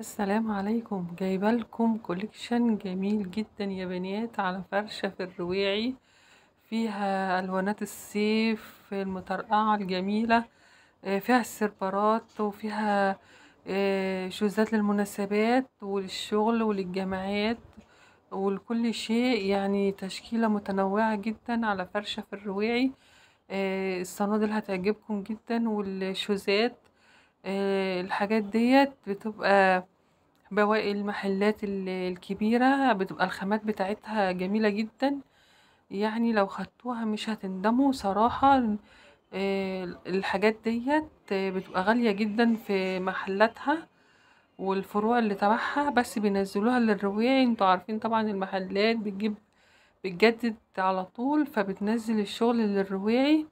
السلام عليكم جايبه لكم كوليكشن جميل جدا يا بنات على فرشه في الرويعي فيها الوانات الصيف المطرقعه الجميله آه، فيها السربرات وفيها آه، شوزات للمناسبات وللشغل وللجامعات ولكل شيء يعني تشكيله متنوعه جدا على فرشه في الرويعي آه، الصنادل هتعجبكم جدا والشوزات آه، الحاجات ديت بتبقى بواقي المحلات الكبيرة بتبقى الخامات بتاعتها جميلة جدًا، يعني لو خدتوها مش هتندموا صراحة آه، الحاجات ديت بتبقى غالية جدًا في محلاتها والفروع اللي تبعها بس بينزلوها للرويعي انتوا عارفين طبعا المحلات بتجيب بتجدد على طول فبتنزل الشغل للرويعي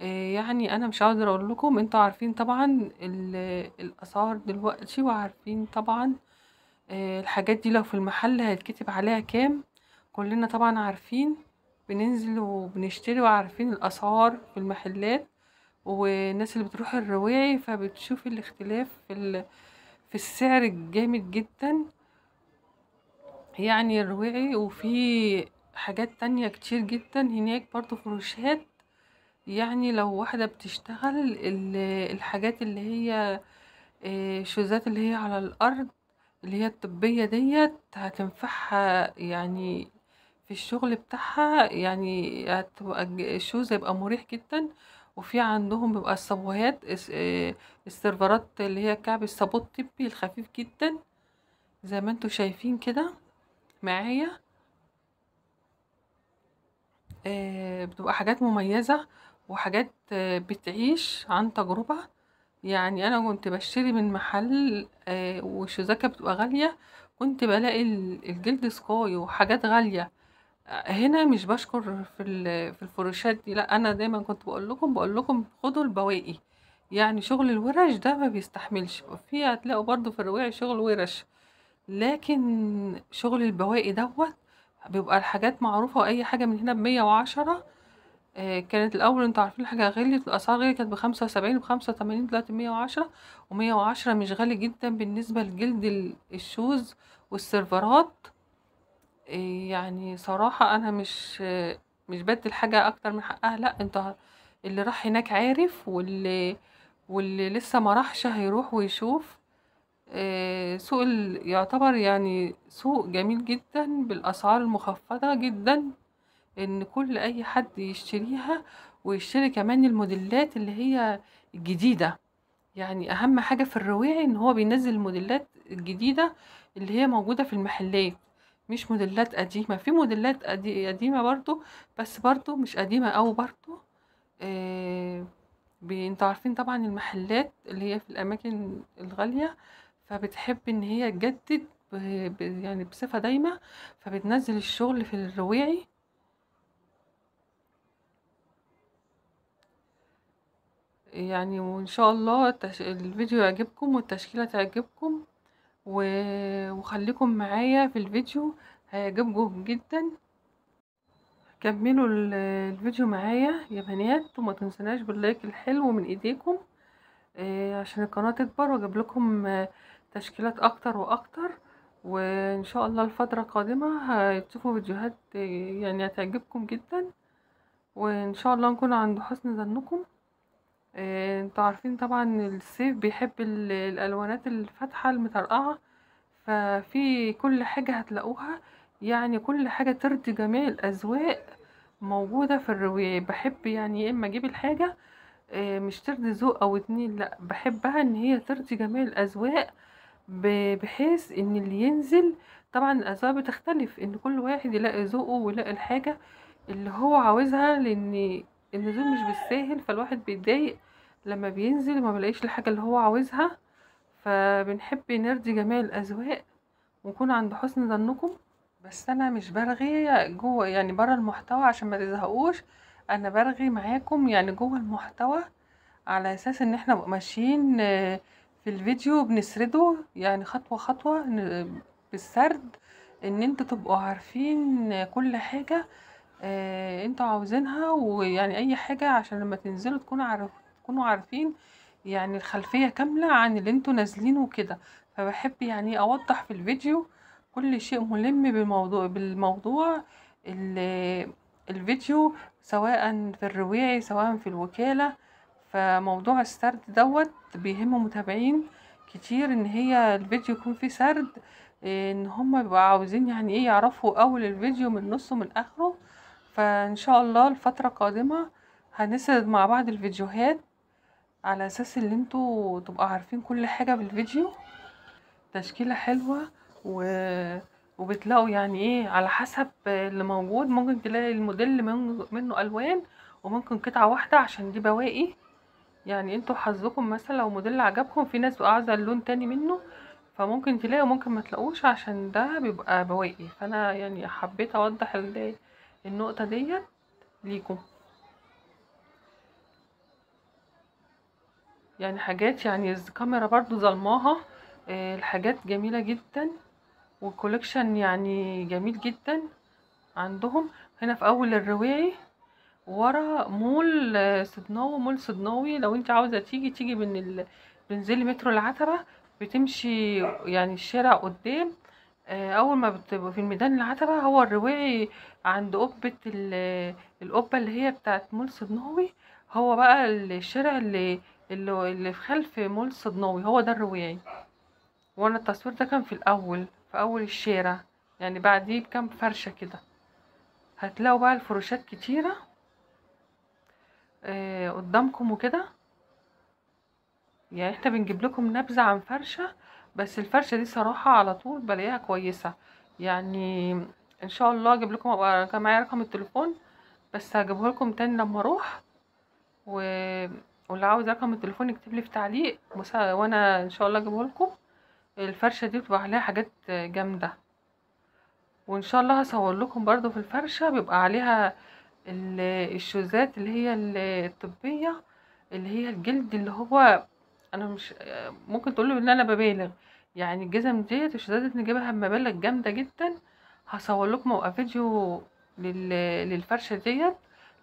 آه، يعني أنا مش هاقدر أقول لكم، انتوا عارفين طبعًا الأسعار دلوقتي وعارفين طبعًا آه، الحاجات دي لو في المحل هيتكتب عليها كام، كُلّنا طبعًا عارفين، بننزل وبنشتري وعارفين الأسعار في المحلات، والناس اللي بتروح الرواعي فبتشوف الاختلاف في في السعر الجامد جدًا. يعني الرواعي وفي حاجات تانية كتير جدًا هناك برضه فروشات يعني لو واحدة بتشتغل الحاجات اللي هي آه، شوزات اللي هي على الأرض اللي هي الطبية ديت هتنفعها يعني في الشغل بتاعها يعني هتبقى الشوز هيبقى مريح جدًا، وفي عندهم بيبقى الصابوهات آه، السيرفرات اللي هي كعب الصابون الطبي الخفيف جدًا زي ما انتم شايفين كده معايا، آه، بتبقى حاجات مميزة. وحاجات بتعيش عن تجربة يعني أنا كنت بشتري من محل آه، وشوزاكة بتبقى غالية كنت بلاقي الجلد سكاي وحاجات غالية هنا مش بشكر في في الفروشات دي لا انا دايما كنت بقول لكم بقول لكم خدوا البواقي يعني شغل الورش ده ما بيستحملش في هتلاقوا برضو في الروايع شغل ورش لكن شغل البواقي دوت بيبقى الحاجات معروفة وأي حاجة من هنا بمية وعشرة آه، كانت الاول انتوا عارفين الحاجه غليت الاسعار غليت كانت بخمسة وسبعين بخمسة وتمانين دلوقتي بمية وعشرة ومية وعشرة مش غالي جدا بالنسبه لجلد الشوز والسيرفرات آه، يعني صراحه انا مش آه، مش بدي الحاجه اكتر من حقها لا انت اللي راح هناك عارف واللي واللي لسه ما راحش هيروح ويشوف سوق يعتبر يعني سوق جميل جدا بالاسعار المخفضه جدا ان كل اي حد يشتريها ويشتري كمان الموديلات اللي هي الجديدة يعني اهم حاجة في الرويع ان هو بينزل الموديلات الجديدة اللي هي موجودة في المحلات مش موديلات قديمة في موديلات قديمة برضو بس برضو مش قديمة او برضو آه انتوا عارفين طبعا المحلات اللي هي في الاماكن الغالية فبتحب ان هي تجدد يعني بصفة دايمة فبتنزل الشغل في الرويعي يعني وإن شاء الله التش... الفيديو يعجبكم والتشكيلة تعجبكم و... وخليكم معايا في الفيديو هيعجبكم جدا كملوا الفيديو معايا يا بنات وما تنسناش باللايك الحلو من ايديكم آه، عشان القناة تكبر واجيب لكم تشكيلات اكتر واكتر وان شاء الله الفترة القادمة هتشوفوا فيديوهات يعني هتعجبكم جدا وان شاء الله نكون عند حسن ظنكم آه، انتوا عارفين طبعا الصيف بيحب الالوانات الفاتحه المطرقعه ففي كل حاجه هتلاقوها يعني كل حاجه ترضي جميع الاذواق موجوده في الروايه بحب يعني يا اما اجيب الحاجه آه، مش ترضي ذوق او اتنين لا بحبها ان هي ترضي جميع الاذواق بحيث ان اللي ينزل طبعا الاذواق بتختلف ان كل واحد يلاقي ذوقه ويلاقي الحاجه اللي هو عاوزها لان النزول مش بالساهل فالواحد بيتضايق لما بينزل ما بلاقيش الحاجة اللي هو عاوزها فبنحب نرضي جميع الأذواق ونكون عند حسن ظنكم بس أنا مش برغي جوه يعني برا المحتوى عشان ما تزهقوش أنا برغي معاكم يعني جوه المحتوى على أساس إن احنا ماشيين آه، في الفيديو بنسرده يعني خطوة خطوة بالسرد ان انتوا تبقوا عارفين كل حاجة آه، انتوا عاوزينها ويعني اي حاجة عشان لما تنزلوا تكونوا عارفين تكونوا عارفين يعني الخلفية كاملة عن اللي انتوا نازلينه وكده فبحب يعني اوضح في الفيديو كل شيء ملم بالموضوع بالموضوع الفيديو سواء في الرويعي سواء في الوكالة فموضوع السرد دوت بيهم متابعين كتير ان هي الفيديو يكون فيه سرد ان هم بيبقوا عاوزين يعني ايه يعرفوا اول الفيديو من نصه من اخره فان شاء الله الفترة القادمة هنسرد مع بعض الفيديوهات على اساس ان انتوا تبقوا عارفين كل حاجة بالفيديو تشكيلة حلوة و... وبتلاقوا يعني ايه على حسب اللي موجود ممكن تلاقي الموديل منه الوان وممكن قطعة واحدة عشان دي بواقي يعني انتوا حظكم مثلا لو موديل عجبكم في ناس بتبقى عايزة اللون تاني منه فممكن تلاقوا ممكن ما تلاقوش عشان ده بيبقى بواقي فانا يعني حبيت اوضح النقطة ديت ليكم يعني حاجات يعني الكاميرا برضو ظلماها آه، الحاجات جميلة جدا والكوليكشن يعني جميل جدا عندهم هنا في اول الرواعي ورا مول آه، صدناوي مول صدناوي لو انت عاوزة تيجي تيجي من ال... مترو العتبة بتمشي يعني الشارع قدام آه، اول ما بتبقى في الميدان العتبة هو الرواعي عند قبة القبة اللي هي بتاعت مول صدناوي هو بقى الشارع اللي اللي اللي في خلف مول صدناوي هو ده الروياي وانا التصوير ده كان في الاول في اول الشارع يعني بعديه بكام فرشه كده هتلاقوا بقى الفروشات كتيره آه قدامكم وكده يعني احنا بنجيب لكم نبذه عن فرشه بس الفرشه دي صراحه على طول بلاقيها كويسه يعني ان شاء الله اجيب لكم ابقى كان معايا رقم التليفون بس هجيبه لكم تاني لما اروح و واللي عاوز رقم التليفون يكتب لي في تعليق وانا ان شاء الله اجيبه لكم الفرشه دي بتبقى عليها حاجات جامده وان شاء الله هصور لكم برضو في الفرشه بيبقى عليها الشوزات اللي هي الطبيه اللي هي الجلد اللي هو انا مش ممكن تقولوا ان انا ببالغ يعني الجزم ديت الشوزات دي نجيبها بمبالغ جامده جدا هصور لكم موقع فيديو للفرشه ديت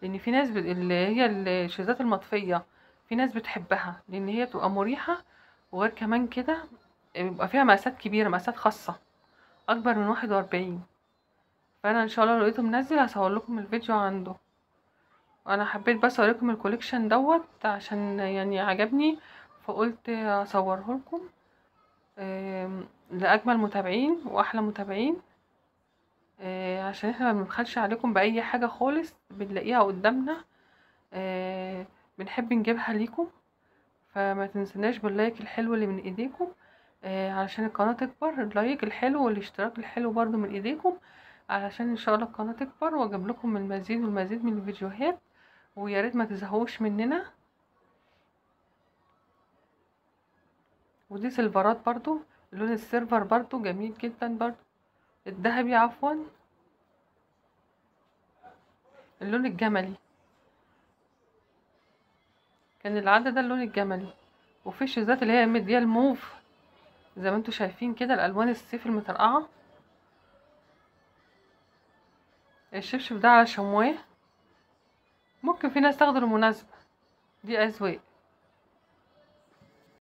لان في ناس اللي هي الشوزات المطفيه في ناس بتحبها لان هي بتبقى مريحه وغير كمان كده بيبقى فيها مقاسات كبيره مقاسات خاصه اكبر من واحد واربعين فانا ان شاء الله لو لقيته منزل هصور لكم الفيديو عنده وانا حبيت بس اوريكم الكوليكشن دوت عشان يعني عجبني فقلت اصوره لكم لاجمل متابعين واحلى متابعين آه، عشان احنا ما بنبخلش عليكم باي حاجه خالص بنلاقيها قدامنا آه، بنحب نجيبها ليكم فما تنسناش باللايك الحلو اللي من ايديكم آه علشان القناة تكبر اللايك الحلو والاشتراك الحلو برضو من ايديكم علشان ان شاء الله القناة تكبر واجيب لكم المزيد والمزيد من الفيديوهات ويا ريت ما تزهوش مننا ودي سيلفرات برضو لون السيرفر برضو جميل جدا برضو الذهبي عفوا اللون الجملي كان العدد ده اللون الجملي وفي الشيزات اللي هي ميديال الموف زي ما انتوا شايفين كده الالوان الصيف المترقعه الشبشب ده على شمواه ممكن في ناس تاخده المناسبة دي أذواق